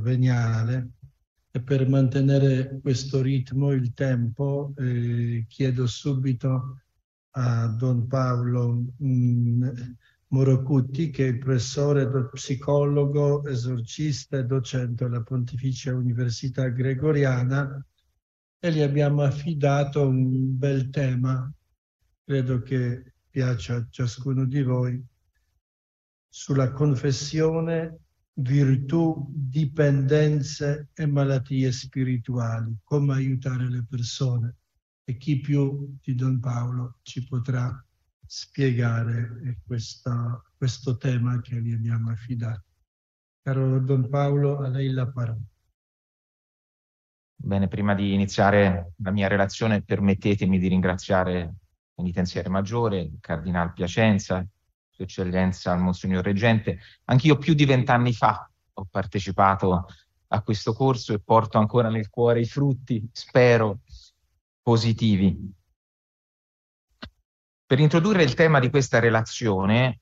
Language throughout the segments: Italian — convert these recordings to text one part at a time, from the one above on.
veniale e per mantenere questo ritmo, il tempo, eh, chiedo subito a Don Paolo mm, Morocutti, che è il professore, psicologo, esorcista e docente alla Pontificia Università Gregoriana, e gli abbiamo affidato un bel tema, credo che piaccia a ciascuno di voi, sulla confessione virtù, dipendenze e malattie spirituali, come aiutare le persone. E chi più di Don Paolo ci potrà spiegare eh, questa, questo tema che gli abbiamo affidato. Caro Don Paolo, a lei la parola. Bene, prima di iniziare la mia relazione, permettetemi di ringraziare il penitenziario maggiore, il Cardinal Piacenza, sua Eccellenza al Monsignor Reggente. Anch'io più di vent'anni fa ho partecipato a questo corso e porto ancora nel cuore i frutti, spero, positivi. Per introdurre il tema di questa relazione,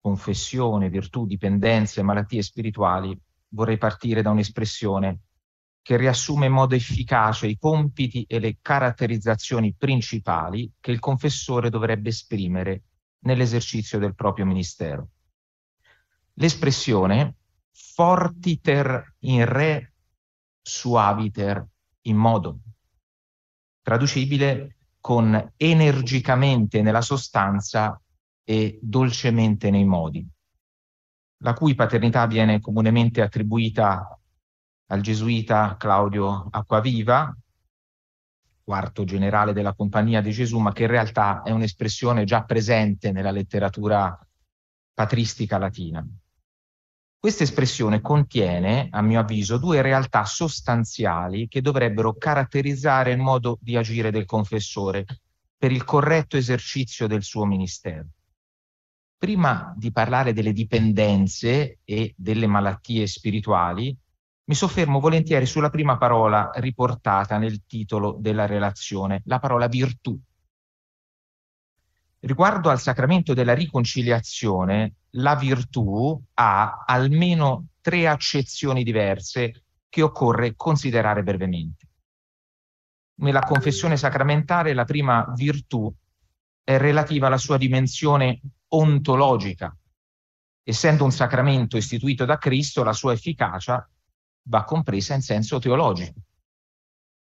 confessione, virtù, dipendenze, malattie spirituali, vorrei partire da un'espressione che riassume in modo efficace i compiti e le caratterizzazioni principali che il confessore dovrebbe esprimere nell'esercizio del proprio ministero. L'espressione fortiter in re, suaviter in modo, traducibile con energicamente nella sostanza e dolcemente nei modi, la cui paternità viene comunemente attribuita al gesuita Claudio Acquaviva, quarto generale della Compagnia di Gesù, ma che in realtà è un'espressione già presente nella letteratura patristica latina. Questa espressione contiene, a mio avviso, due realtà sostanziali che dovrebbero caratterizzare il modo di agire del confessore per il corretto esercizio del suo ministero. Prima di parlare delle dipendenze e delle malattie spirituali, mi soffermo volentieri sulla prima parola riportata nel titolo della relazione, la parola virtù. Riguardo al sacramento della riconciliazione, la virtù ha almeno tre accezioni diverse che occorre considerare brevemente. Nella confessione sacramentale la prima virtù è relativa alla sua dimensione ontologica. Essendo un sacramento istituito da Cristo, la sua efficacia va compresa in senso teologico,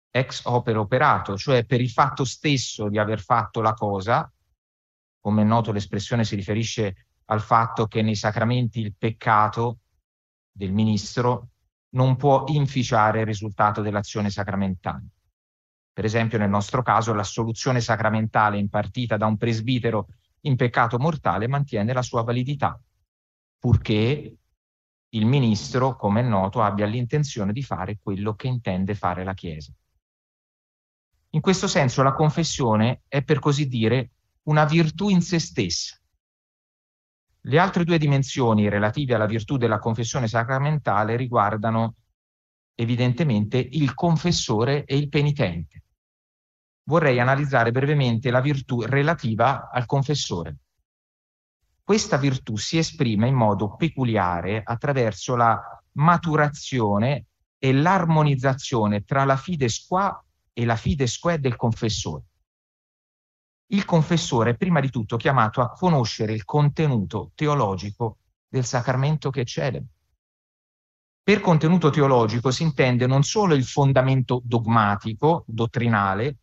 ex opera operato, cioè per il fatto stesso di aver fatto la cosa, come è noto l'espressione si riferisce al fatto che nei sacramenti il peccato del ministro non può inficiare il risultato dell'azione sacramentale. Per esempio nel nostro caso l'assoluzione sacramentale impartita da un presbitero in peccato mortale mantiene la sua validità, purché il ministro, come è noto, abbia l'intenzione di fare quello che intende fare la Chiesa. In questo senso la confessione è per così dire una virtù in se stessa. Le altre due dimensioni relative alla virtù della confessione sacramentale riguardano evidentemente il confessore e il penitente. Vorrei analizzare brevemente la virtù relativa al confessore. Questa virtù si esprime in modo peculiare attraverso la maturazione e l'armonizzazione tra la fides qua e la fides que del confessore. Il confessore è prima di tutto chiamato a conoscere il contenuto teologico del sacramento che celebra. Per contenuto teologico si intende non solo il fondamento dogmatico, dottrinale,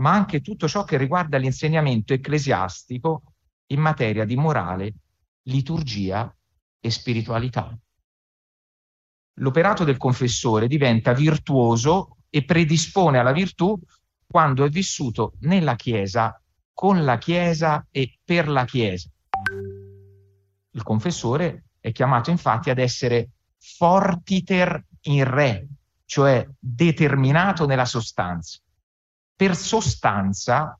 ma anche tutto ciò che riguarda l'insegnamento ecclesiastico in materia di morale, liturgia e spiritualità. L'operato del confessore diventa virtuoso e predispone alla virtù quando è vissuto nella Chiesa, con la Chiesa e per la Chiesa. Il confessore è chiamato infatti ad essere fortiter in re, cioè determinato nella sostanza. Per sostanza,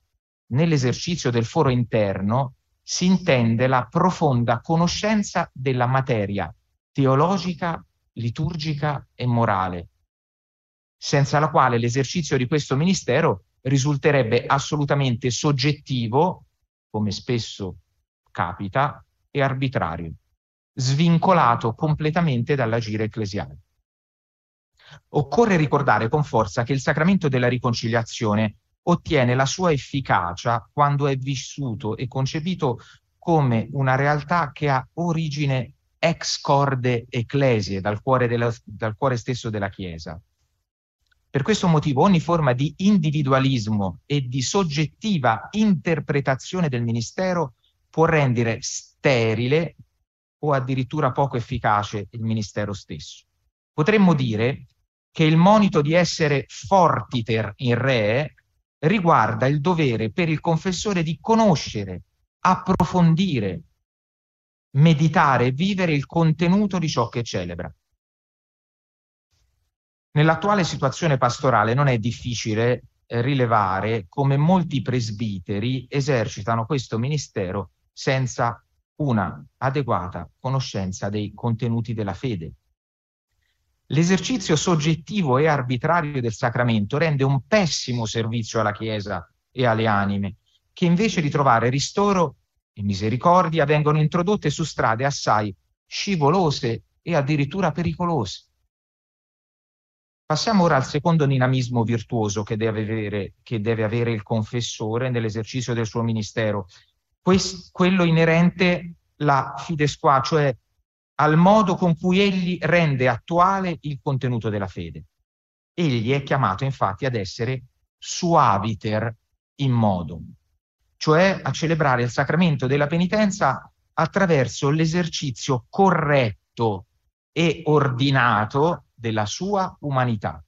nell'esercizio del foro interno, si intende la profonda conoscenza della materia teologica, liturgica e morale, senza la quale l'esercizio di questo ministero risulterebbe assolutamente soggettivo, come spesso capita, e arbitrario, svincolato completamente dall'agire ecclesiale. Occorre ricordare con forza che il sacramento della riconciliazione ottiene la sua efficacia quando è vissuto e concepito come una realtà che ha origine ex corde ecclesie, dal cuore, della, dal cuore stesso della Chiesa. Per questo motivo ogni forma di individualismo e di soggettiva interpretazione del ministero può rendere sterile o addirittura poco efficace il ministero stesso. Potremmo dire che il monito di essere fortiter in re riguarda il dovere per il confessore di conoscere, approfondire, meditare e vivere il contenuto di ciò che celebra. Nell'attuale situazione pastorale non è difficile eh, rilevare come molti presbiteri esercitano questo ministero senza una adeguata conoscenza dei contenuti della fede. L'esercizio soggettivo e arbitrario del sacramento rende un pessimo servizio alla Chiesa e alle anime, che invece di trovare ristoro e misericordia vengono introdotte su strade assai scivolose e addirittura pericolose. Passiamo ora al secondo dinamismo virtuoso che deve avere, che deve avere il confessore nell'esercizio del suo ministero, Quest, quello inerente alla fidesqua, cioè al modo con cui egli rende attuale il contenuto della fede. Egli è chiamato infatti ad essere suaviter in modo, cioè a celebrare il sacramento della penitenza attraverso l'esercizio corretto e ordinato della sua umanità.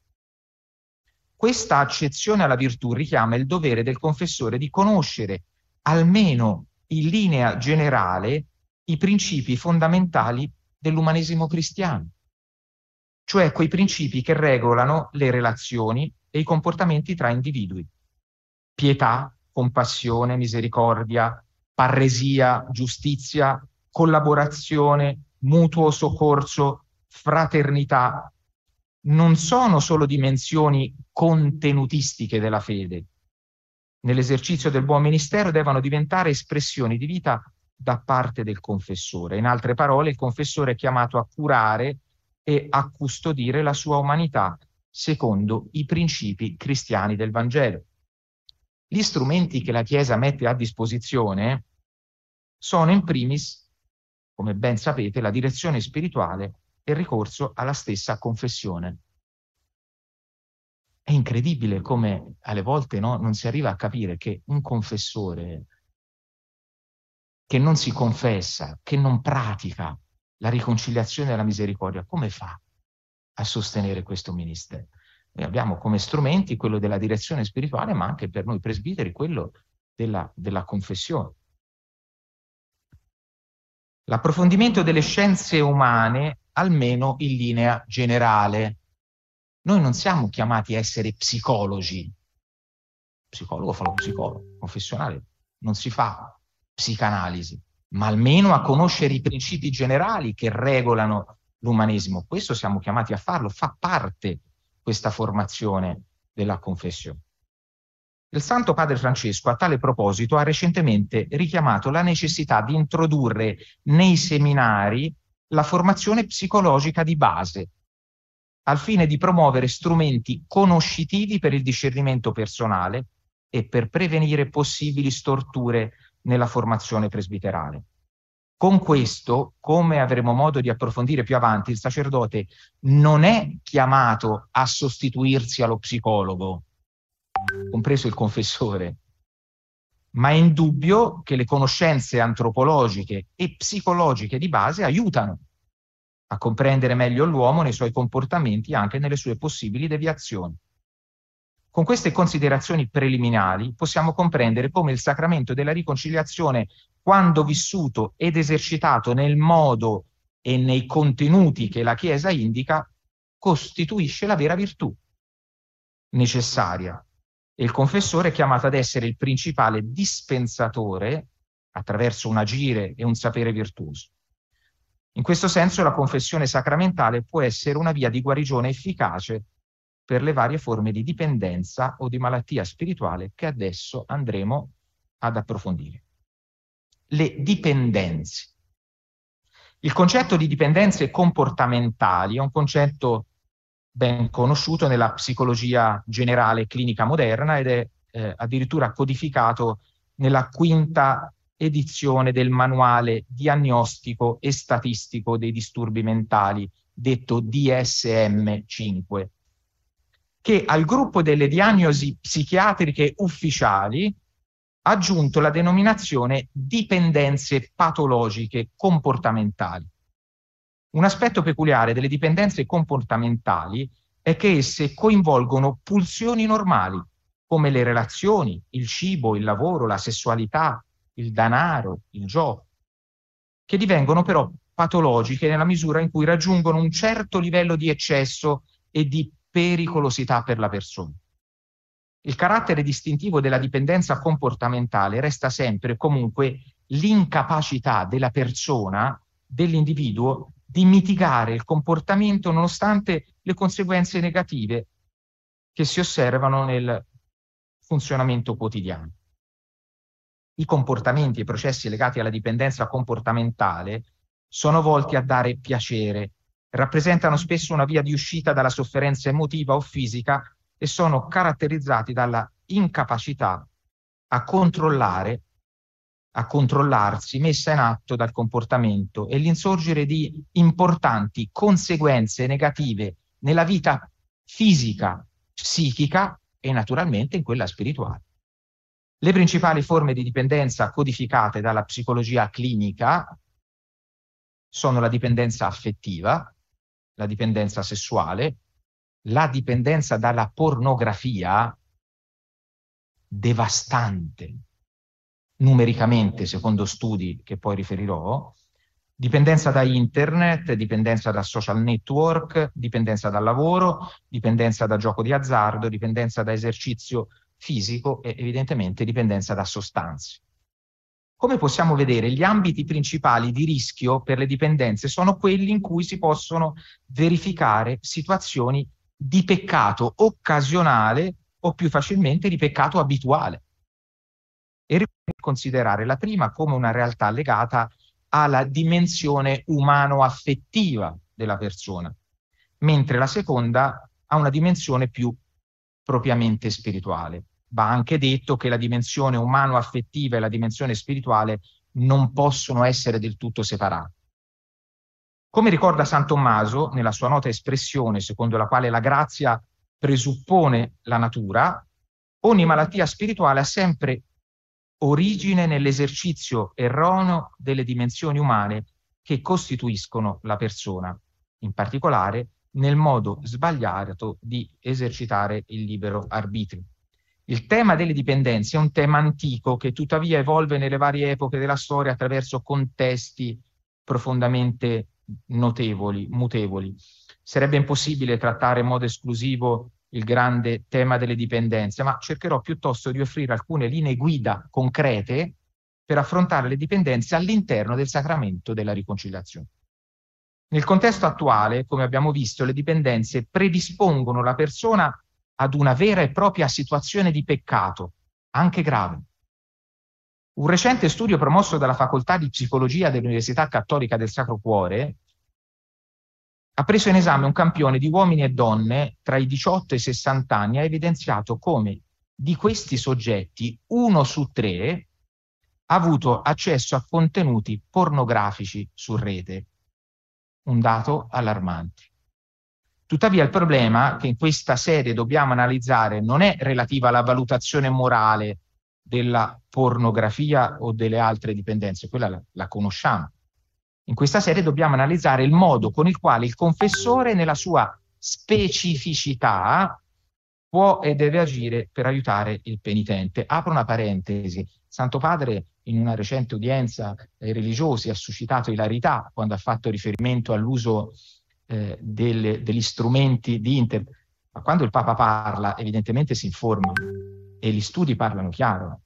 Questa accezione alla virtù richiama il dovere del confessore di conoscere, almeno in linea generale, i principi fondamentali dell'umanesimo cristiano, cioè quei principi che regolano le relazioni e i comportamenti tra individui. Pietà, compassione, misericordia, parresia, giustizia, collaborazione, mutuo soccorso, fraternità, non sono solo dimensioni contenutistiche della fede. Nell'esercizio del buon ministero devono diventare espressioni di vita da parte del confessore. In altre parole, il confessore è chiamato a curare e a custodire la sua umanità secondo i principi cristiani del Vangelo. Gli strumenti che la Chiesa mette a disposizione sono in primis, come ben sapete, la direzione spirituale e il ricorso alla stessa confessione. È incredibile come alle volte no, non si arriva a capire che un confessore che non si confessa, che non pratica la riconciliazione e la misericordia, come fa a sostenere questo ministero? Noi abbiamo come strumenti quello della direzione spirituale, ma anche per noi presbiteri quello della, della confessione. L'approfondimento delle scienze umane, almeno in linea generale. Noi non siamo chiamati a essere psicologi. Psicologo fa lo psicologo, confessionale non si fa psicanalisi, ma almeno a conoscere i principi generali che regolano l'umanesimo. Questo siamo chiamati a farlo, fa parte questa formazione della confessione. Il Santo Padre Francesco a tale proposito ha recentemente richiamato la necessità di introdurre nei seminari la formazione psicologica di base, al fine di promuovere strumenti conoscitivi per il discernimento personale e per prevenire possibili storture nella formazione presbiterale. Con questo, come avremo modo di approfondire più avanti, il sacerdote non è chiamato a sostituirsi allo psicologo, compreso il confessore, ma è indubbio che le conoscenze antropologiche e psicologiche di base aiutano a comprendere meglio l'uomo nei suoi comportamenti e anche nelle sue possibili deviazioni. Con queste considerazioni preliminari possiamo comprendere come il sacramento della riconciliazione, quando vissuto ed esercitato nel modo e nei contenuti che la Chiesa indica, costituisce la vera virtù necessaria. E il confessore è chiamato ad essere il principale dispensatore attraverso un agire e un sapere virtuoso. In questo senso la confessione sacramentale può essere una via di guarigione efficace per le varie forme di dipendenza o di malattia spirituale che adesso andremo ad approfondire. Le dipendenze. Il concetto di dipendenze comportamentali è un concetto ben conosciuto nella psicologia generale clinica moderna ed è eh, addirittura codificato nella quinta edizione del manuale diagnostico e statistico dei disturbi mentali, detto DSM-5, che al gruppo delle diagnosi psichiatriche ufficiali ha aggiunto la denominazione dipendenze patologiche comportamentali. Un aspetto peculiare delle dipendenze comportamentali è che esse coinvolgono pulsioni normali, come le relazioni, il cibo, il lavoro, la sessualità, il danaro, il gioco, che divengono però patologiche nella misura in cui raggiungono un certo livello di eccesso e di pericolosità per la persona. Il carattere distintivo della dipendenza comportamentale resta sempre comunque l'incapacità della persona, dell'individuo, di mitigare il comportamento nonostante le conseguenze negative che si osservano nel funzionamento quotidiano. I comportamenti e i processi legati alla dipendenza comportamentale sono volti a dare piacere, rappresentano spesso una via di uscita dalla sofferenza emotiva o fisica e sono caratterizzati dalla incapacità a controllare, a controllarsi, messa in atto dal comportamento e l'insorgere di importanti conseguenze negative nella vita fisica, psichica e naturalmente in quella spirituale. Le principali forme di dipendenza codificate dalla psicologia clinica sono la dipendenza affettiva, la dipendenza sessuale, la dipendenza dalla pornografia devastante, numericamente, secondo studi che poi riferirò, dipendenza da internet, dipendenza da social network, dipendenza dal lavoro, dipendenza da gioco di azzardo, dipendenza da esercizio fisico e evidentemente dipendenza da sostanze. Come possiamo vedere, gli ambiti principali di rischio per le dipendenze sono quelli in cui si possono verificare situazioni di peccato occasionale o più facilmente di peccato abituale. E considerare la prima come una realtà legata alla dimensione umano-affettiva della persona, mentre la seconda ha una dimensione più propriamente spirituale va anche detto che la dimensione umano-affettiva e la dimensione spirituale non possono essere del tutto separate. Come ricorda San Tommaso nella sua nota espressione secondo la quale la grazia presuppone la natura, ogni malattia spirituale ha sempre origine nell'esercizio erroneo delle dimensioni umane che costituiscono la persona, in particolare nel modo sbagliato di esercitare il libero arbitrio. Il tema delle dipendenze è un tema antico che tuttavia evolve nelle varie epoche della storia attraverso contesti profondamente notevoli, mutevoli. Sarebbe impossibile trattare in modo esclusivo il grande tema delle dipendenze, ma cercherò piuttosto di offrire alcune linee guida concrete per affrontare le dipendenze all'interno del sacramento della riconciliazione. Nel contesto attuale, come abbiamo visto, le dipendenze predispongono la persona ad una vera e propria situazione di peccato, anche grave. Un recente studio promosso dalla Facoltà di Psicologia dell'Università Cattolica del Sacro Cuore ha preso in esame un campione di uomini e donne tra i 18 e i 60 anni e ha evidenziato come di questi soggetti uno su tre ha avuto accesso a contenuti pornografici su rete. Un dato allarmante. Tuttavia il problema che in questa sede dobbiamo analizzare non è relativa alla valutazione morale della pornografia o delle altre dipendenze, quella la, la conosciamo. In questa sede dobbiamo analizzare il modo con il quale il confessore nella sua specificità può e deve agire per aiutare il penitente. Apro una parentesi. Santo Padre in una recente udienza ai eh, religiosi ha suscitato ilarità quando ha fatto riferimento all'uso eh, delle, degli strumenti di internet. Ma quando il Papa parla, evidentemente si informa e gli studi parlano chiaro.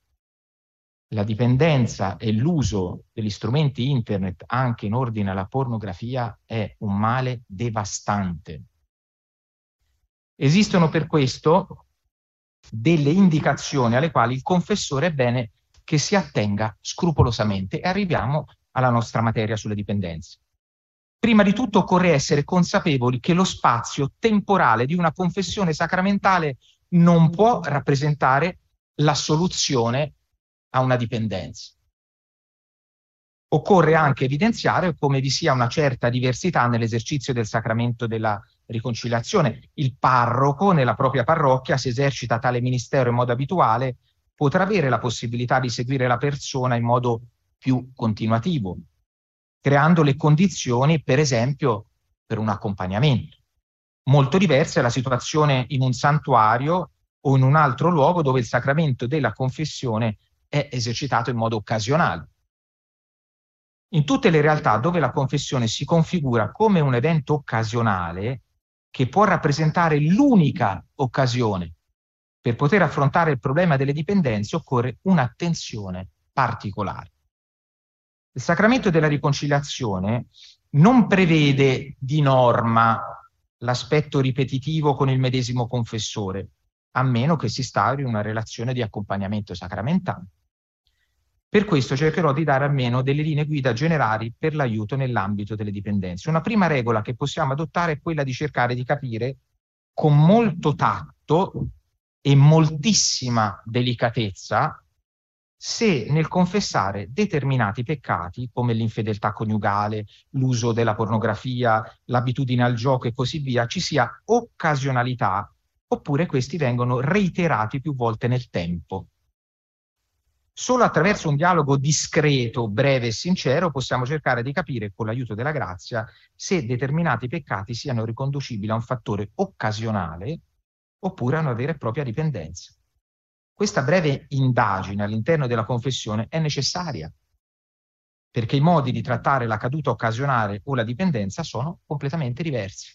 La dipendenza e l'uso degli strumenti internet anche in ordine alla pornografia è un male devastante. Esistono per questo delle indicazioni alle quali il confessore è bene che si attenga scrupolosamente e arriviamo alla nostra materia sulle dipendenze. Prima di tutto occorre essere consapevoli che lo spazio temporale di una confessione sacramentale non può rappresentare la soluzione a una dipendenza. Occorre anche evidenziare come vi sia una certa diversità nell'esercizio del sacramento della riconciliazione. Il parroco nella propria parrocchia, se esercita tale ministero in modo abituale, potrà avere la possibilità di seguire la persona in modo più continuativo, creando le condizioni, per esempio, per un accompagnamento. Molto diversa è la situazione in un santuario o in un altro luogo dove il sacramento della confessione è esercitato in modo occasionale. In tutte le realtà dove la confessione si configura come un evento occasionale, che può rappresentare l'unica occasione per poter affrontare il problema delle dipendenze, occorre un'attenzione particolare. Il sacramento della riconciliazione non prevede di norma l'aspetto ripetitivo con il medesimo confessore, a meno che si instauri una relazione di accompagnamento sacramentale. Per questo cercherò di dare almeno delle linee guida generali per l'aiuto nell'ambito delle dipendenze. Una prima regola che possiamo adottare è quella di cercare di capire con molto tatto e moltissima delicatezza se nel confessare determinati peccati, come l'infedeltà coniugale, l'uso della pornografia, l'abitudine al gioco e così via, ci sia occasionalità, oppure questi vengono reiterati più volte nel tempo. Solo attraverso un dialogo discreto, breve e sincero possiamo cercare di capire, con l'aiuto della grazia, se determinati peccati siano riconducibili a un fattore occasionale oppure a una vera e propria dipendenza. Questa breve indagine all'interno della confessione è necessaria, perché i modi di trattare la caduta occasionale o la dipendenza sono completamente diversi.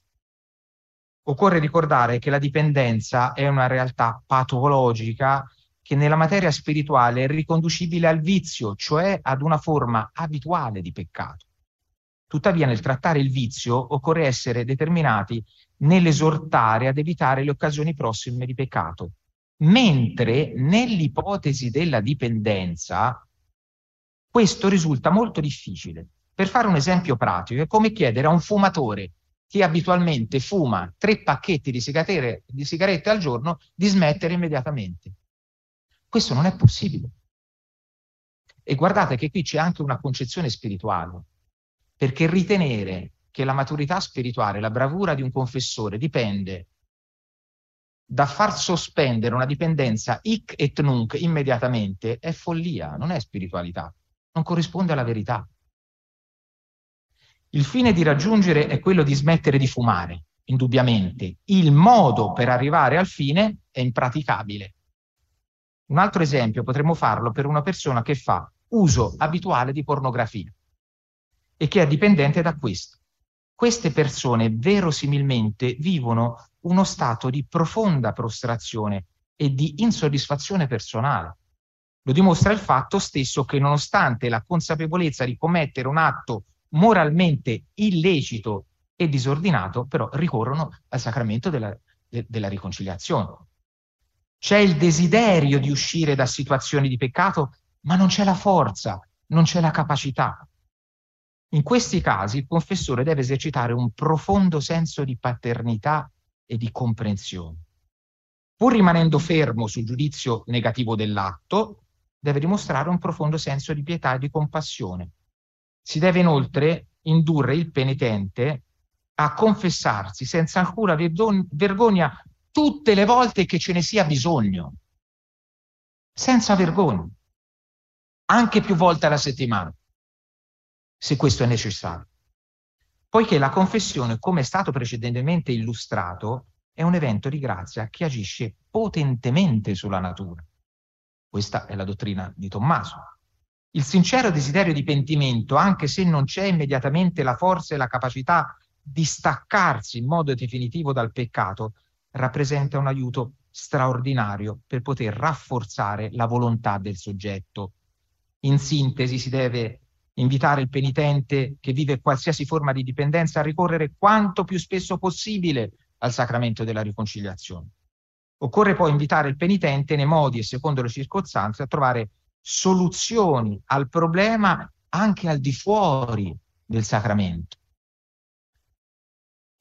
Occorre ricordare che la dipendenza è una realtà patologica che nella materia spirituale è riconducibile al vizio, cioè ad una forma abituale di peccato. Tuttavia nel trattare il vizio occorre essere determinati nell'esortare ad evitare le occasioni prossime di peccato, mentre nell'ipotesi della dipendenza questo risulta molto difficile. Per fare un esempio pratico, è come chiedere a un fumatore che abitualmente fuma tre pacchetti di sigarette, di sigarette al giorno di smettere immediatamente. Questo non è possibile. E guardate che qui c'è anche una concezione spirituale, perché ritenere che la maturità spirituale, la bravura di un confessore dipende da far sospendere una dipendenza hic et nunc immediatamente è follia, non è spiritualità, non corrisponde alla verità. Il fine di raggiungere è quello di smettere di fumare, indubbiamente. Il modo per arrivare al fine è impraticabile. Un altro esempio potremmo farlo per una persona che fa uso abituale di pornografia e che è dipendente da questo queste persone verosimilmente vivono uno stato di profonda prostrazione e di insoddisfazione personale. Lo dimostra il fatto stesso che nonostante la consapevolezza di commettere un atto moralmente illecito e disordinato, però ricorrono al sacramento della, de, della riconciliazione. C'è il desiderio di uscire da situazioni di peccato, ma non c'è la forza, non c'è la capacità. In questi casi il confessore deve esercitare un profondo senso di paternità e di comprensione. Pur rimanendo fermo sul giudizio negativo dell'atto, deve dimostrare un profondo senso di pietà e di compassione. Si deve inoltre indurre il penitente a confessarsi senza alcuna vergogna tutte le volte che ce ne sia bisogno, senza vergogna, anche più volte alla settimana se questo è necessario. Poiché la confessione, come è stato precedentemente illustrato, è un evento di grazia che agisce potentemente sulla natura. Questa è la dottrina di Tommaso. Il sincero desiderio di pentimento, anche se non c'è immediatamente la forza e la capacità di staccarsi in modo definitivo dal peccato, rappresenta un aiuto straordinario per poter rafforzare la volontà del soggetto. In sintesi si deve invitare il penitente che vive qualsiasi forma di dipendenza a ricorrere quanto più spesso possibile al sacramento della riconciliazione. Occorre poi invitare il penitente nei modi e secondo le circostanze a trovare soluzioni al problema anche al di fuori del sacramento.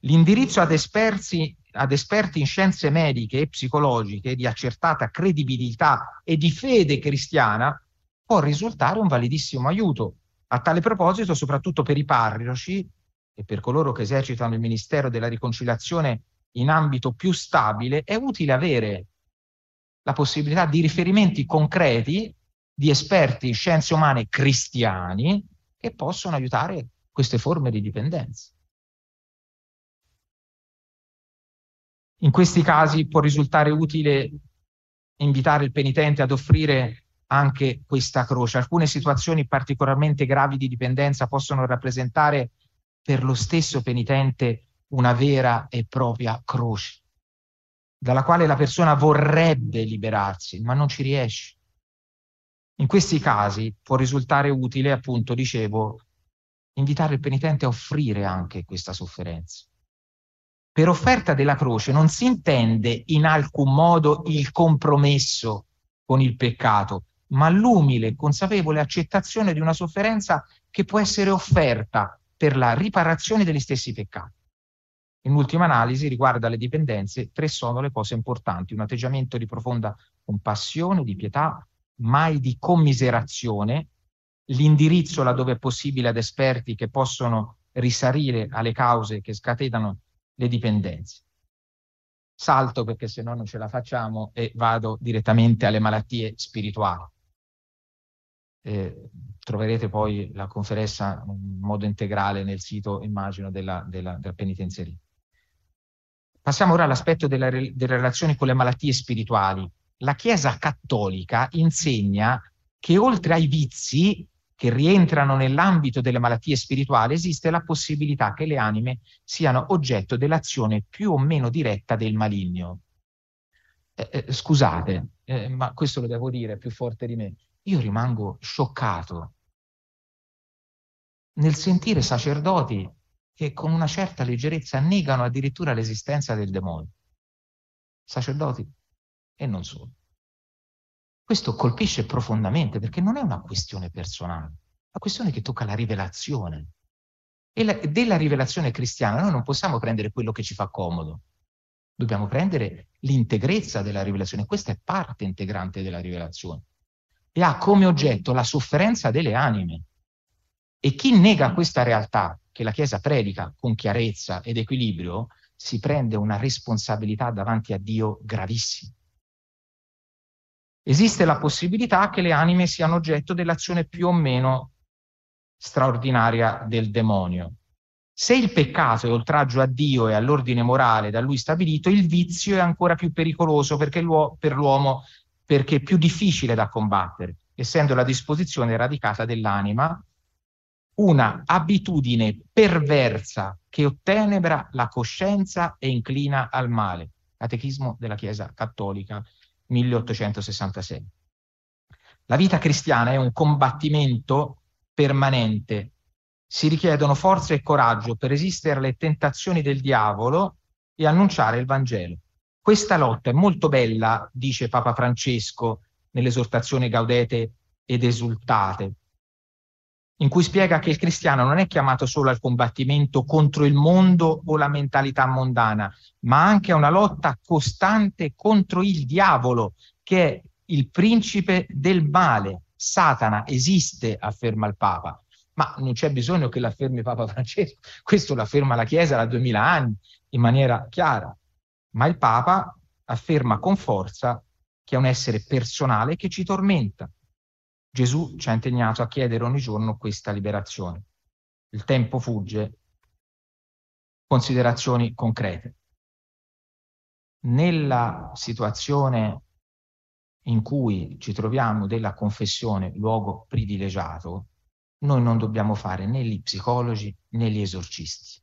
L'indirizzo ad, esperti, ad esperti in scienze mediche e psicologiche di accertata credibilità e di fede cristiana può risultare un validissimo aiuto a tale proposito, soprattutto per i parroci e per coloro che esercitano il ministero della riconciliazione in ambito più stabile, è utile avere la possibilità di riferimenti concreti di esperti in scienze umane cristiani che possono aiutare queste forme di dipendenza. In questi casi può risultare utile invitare il penitente ad offrire anche questa croce. Alcune situazioni particolarmente gravi di dipendenza possono rappresentare per lo stesso penitente una vera e propria croce, dalla quale la persona vorrebbe liberarsi, ma non ci riesce. In questi casi può risultare utile, appunto, dicevo, invitare il penitente a offrire anche questa sofferenza. Per offerta della croce non si intende in alcun modo il compromesso con il peccato, ma l'umile consapevole accettazione di una sofferenza che può essere offerta per la riparazione degli stessi peccati. In ultima analisi, riguardo alle dipendenze, tre sono le cose importanti. Un atteggiamento di profonda compassione, di pietà, mai di commiserazione, l'indirizzo laddove è possibile ad esperti che possono risalire alle cause che scatenano le dipendenze. Salto perché se no non ce la facciamo e vado direttamente alle malattie spirituali. Eh, troverete poi la conferenza in modo integrale nel sito, immagino, della, della, della penitenziaria. Passiamo ora all'aspetto delle relazioni con le malattie spirituali. La Chiesa cattolica insegna che oltre ai vizi che rientrano nell'ambito delle malattie spirituali esiste la possibilità che le anime siano oggetto dell'azione più o meno diretta del maligno. Eh, eh, scusate, eh, ma questo lo devo dire più forte di me io rimango scioccato nel sentire sacerdoti che con una certa leggerezza negano addirittura l'esistenza del demonio. Sacerdoti e non solo. Questo colpisce profondamente perché non è una questione personale, è una questione che tocca la rivelazione. E la, della rivelazione cristiana noi non possiamo prendere quello che ci fa comodo, dobbiamo prendere l'integrezza della rivelazione. Questa è parte integrante della rivelazione e ha come oggetto la sofferenza delle anime. E chi nega mm. questa realtà che la Chiesa predica con chiarezza ed equilibrio si prende una responsabilità davanti a Dio gravissima. Esiste la possibilità che le anime siano oggetto dell'azione più o meno straordinaria del demonio. Se il peccato è oltraggio a Dio e all'ordine morale da lui stabilito, il vizio è ancora più pericoloso perché per l'uomo perché è più difficile da combattere, essendo la disposizione radicata dell'anima una abitudine perversa che ottenebra la coscienza e inclina al male. Catechismo della Chiesa Cattolica 1866. La vita cristiana è un combattimento permanente. Si richiedono forza e coraggio per resistere alle tentazioni del diavolo e annunciare il Vangelo. Questa lotta è molto bella, dice Papa Francesco nell'esortazione Gaudete ed esultate, in cui spiega che il cristiano non è chiamato solo al combattimento contro il mondo o la mentalità mondana, ma anche a una lotta costante contro il diavolo, che è il principe del male. Satana esiste, afferma il Papa. Ma non c'è bisogno che l'affermi Papa Francesco, questo l'afferma la Chiesa da duemila anni in maniera chiara ma il Papa afferma con forza che è un essere personale che ci tormenta. Gesù ci ha impegnato a chiedere ogni giorno questa liberazione. Il tempo fugge. Considerazioni concrete. Nella situazione in cui ci troviamo della confessione luogo privilegiato, noi non dobbiamo fare né gli psicologi né gli esorcisti.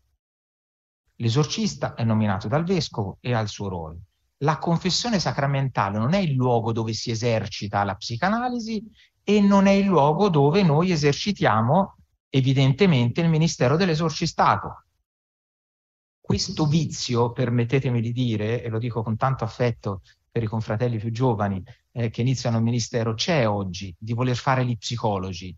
L'esorcista è nominato dal vescovo e ha il suo ruolo. La confessione sacramentale non è il luogo dove si esercita la psicanalisi e non è il luogo dove noi esercitiamo evidentemente il ministero dell'esorcistato. Questo vizio, permettetemi di dire, e lo dico con tanto affetto per i confratelli più giovani eh, che iniziano il ministero, c'è oggi di voler fare gli psicologi.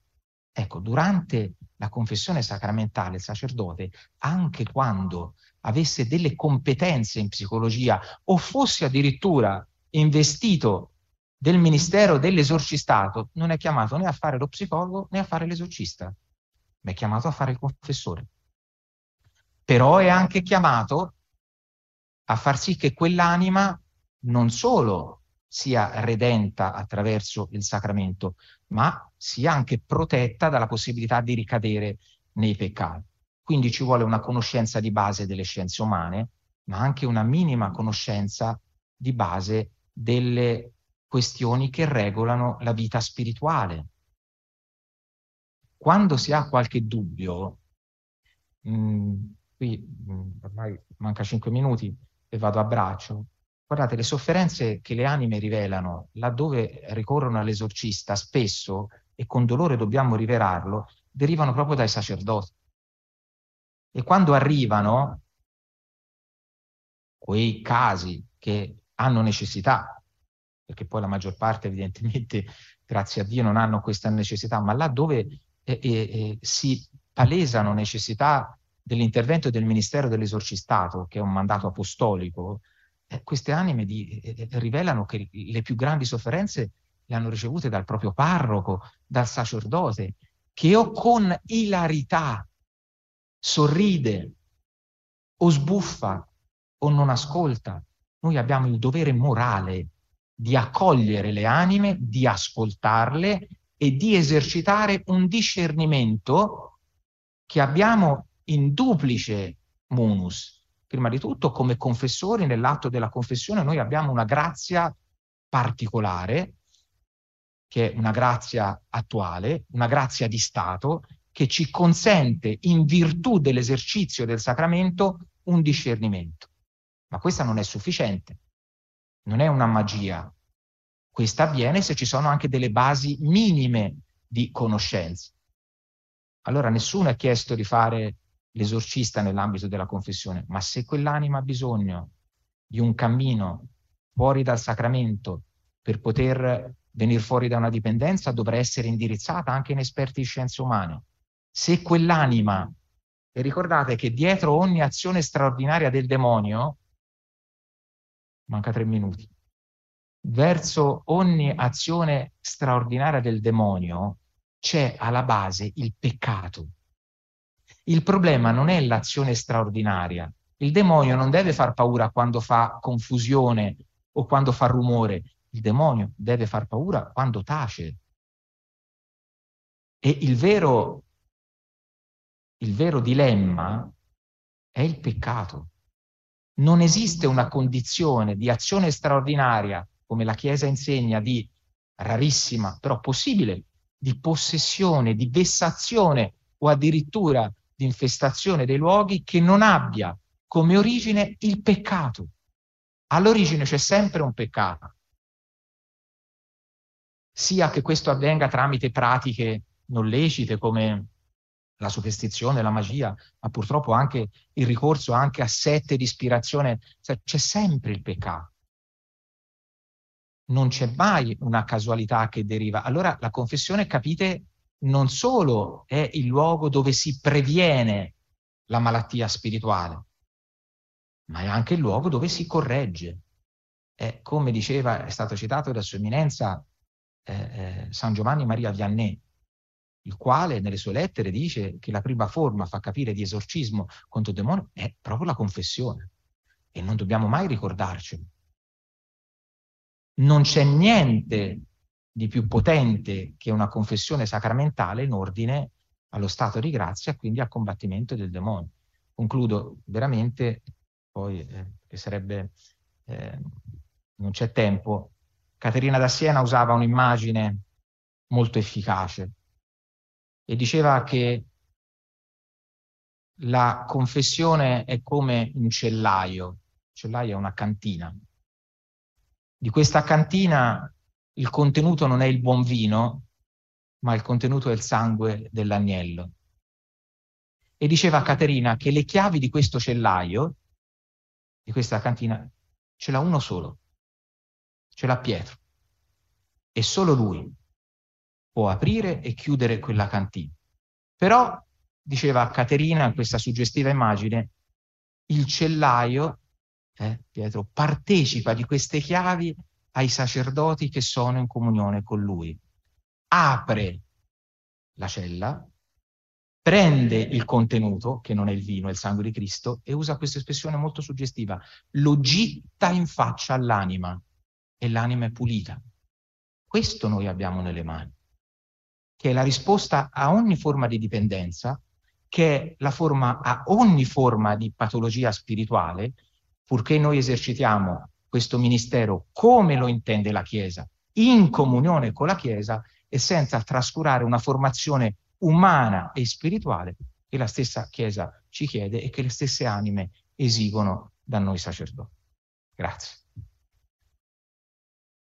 Ecco, durante la confessione sacramentale il sacerdote, anche quando avesse delle competenze in psicologia o fosse addirittura investito del ministero dell'esorcistato, non è chiamato né a fare lo psicologo né a fare l'esorcista, ma è chiamato a fare il confessore. Però è anche chiamato a far sì che quell'anima non solo sia redenta attraverso il sacramento, ma sia anche protetta dalla possibilità di ricadere nei peccati. Quindi ci vuole una conoscenza di base delle scienze umane, ma anche una minima conoscenza di base delle questioni che regolano la vita spirituale. Quando si ha qualche dubbio, mh, mm, qui mh, mm, ormai manca 5 minuti e vado a braccio, guardate le sofferenze che le anime rivelano laddove ricorrono all'esorcista spesso, e con dolore dobbiamo rivelarlo, derivano proprio dai sacerdoti e quando arrivano quei casi che hanno necessità, perché poi la maggior parte evidentemente, grazie a Dio, non hanno questa necessità, ma laddove eh, eh, eh, si palesano necessità dell'intervento del Ministero dell'Esorcistato, che è un mandato apostolico, eh, queste anime di, eh, eh rivelano che le più grandi sofferenze le hanno ricevute dal proprio parroco, dal sacerdote, che o con ilarità sorride o sbuffa o non ascolta. Noi abbiamo il dovere morale di accogliere le anime, di ascoltarle e di esercitare un discernimento che abbiamo in duplice munus. Prima di tutto, come confessori, nell'atto della confessione noi abbiamo una grazia particolare, che è una grazia attuale, una grazia di Stato, che ci consente, in virtù dell'esercizio del sacramento, un discernimento. Ma questa non è sufficiente, non è una magia. Questa avviene se ci sono anche delle basi minime di conoscenza. Allora nessuno ha chiesto di fare l'esorcista nell'ambito della confessione, ma se quell'anima ha bisogno di un cammino fuori dal sacramento per poter venire fuori da una dipendenza, dovrà essere indirizzata anche in esperti di scienze umane se quell'anima, e ricordate che dietro ogni azione straordinaria del demonio, manca tre minuti, verso ogni azione straordinaria del demonio c'è alla base il peccato. Il problema non è l'azione straordinaria. Il demonio non deve far paura quando fa confusione o quando fa rumore. Il demonio deve far paura quando tace. E il vero il vero dilemma è il peccato. Non esiste una condizione di azione straordinaria, come la Chiesa insegna, di rarissima, però possibile, di possessione, di vessazione o addirittura di infestazione dei luoghi che non abbia come origine il peccato. All'origine c'è sempre un peccato, sia che questo avvenga tramite pratiche non lecite come la superstizione, la magia, ma purtroppo anche il ricorso anche a sette di ispirazione, cioè, c'è sempre il peccato. Non c'è mai una casualità che deriva. Allora la confessione, capite, non solo è il luogo dove si previene la malattia spirituale, ma è anche il luogo dove si corregge. E come diceva, è stato citato da Sua Eminenza eh, eh, San Giovanni Maria Vianney, il quale nelle sue lettere dice che la prima forma fa capire di esorcismo contro il demonio è proprio la confessione e non dobbiamo mai ricordarcelo. Non c'è niente di più potente che una confessione sacramentale in ordine allo stato di grazia, e quindi al combattimento del demonio. Concludo veramente, poi eh, che sarebbe, eh, non c'è tempo, Caterina da Siena usava un'immagine molto efficace e diceva che la confessione è come un cellaio, il cellaio è una cantina. Di questa cantina il contenuto non è il buon vino, ma il contenuto è il sangue dell'agnello. E diceva Caterina che le chiavi di questo cellaio, di questa cantina, ce l'ha uno solo, ce l'ha Pietro. E solo lui può aprire e chiudere quella cantina. Però, diceva Caterina in questa suggestiva immagine, il cellaio, eh, Pietro, partecipa di queste chiavi ai sacerdoti che sono in comunione con lui. Apre la cella, prende il contenuto, che non è il vino, è il sangue di Cristo, e usa questa espressione molto suggestiva, lo gitta in faccia all'anima e l'anima è pulita. Questo noi abbiamo nelle mani che è la risposta a ogni forma di dipendenza, che è la forma a ogni forma di patologia spirituale, purché noi esercitiamo questo ministero come lo intende la Chiesa, in comunione con la Chiesa e senza trascurare una formazione umana e spirituale che la stessa Chiesa ci chiede e che le stesse anime esigono da noi sacerdoti. Grazie.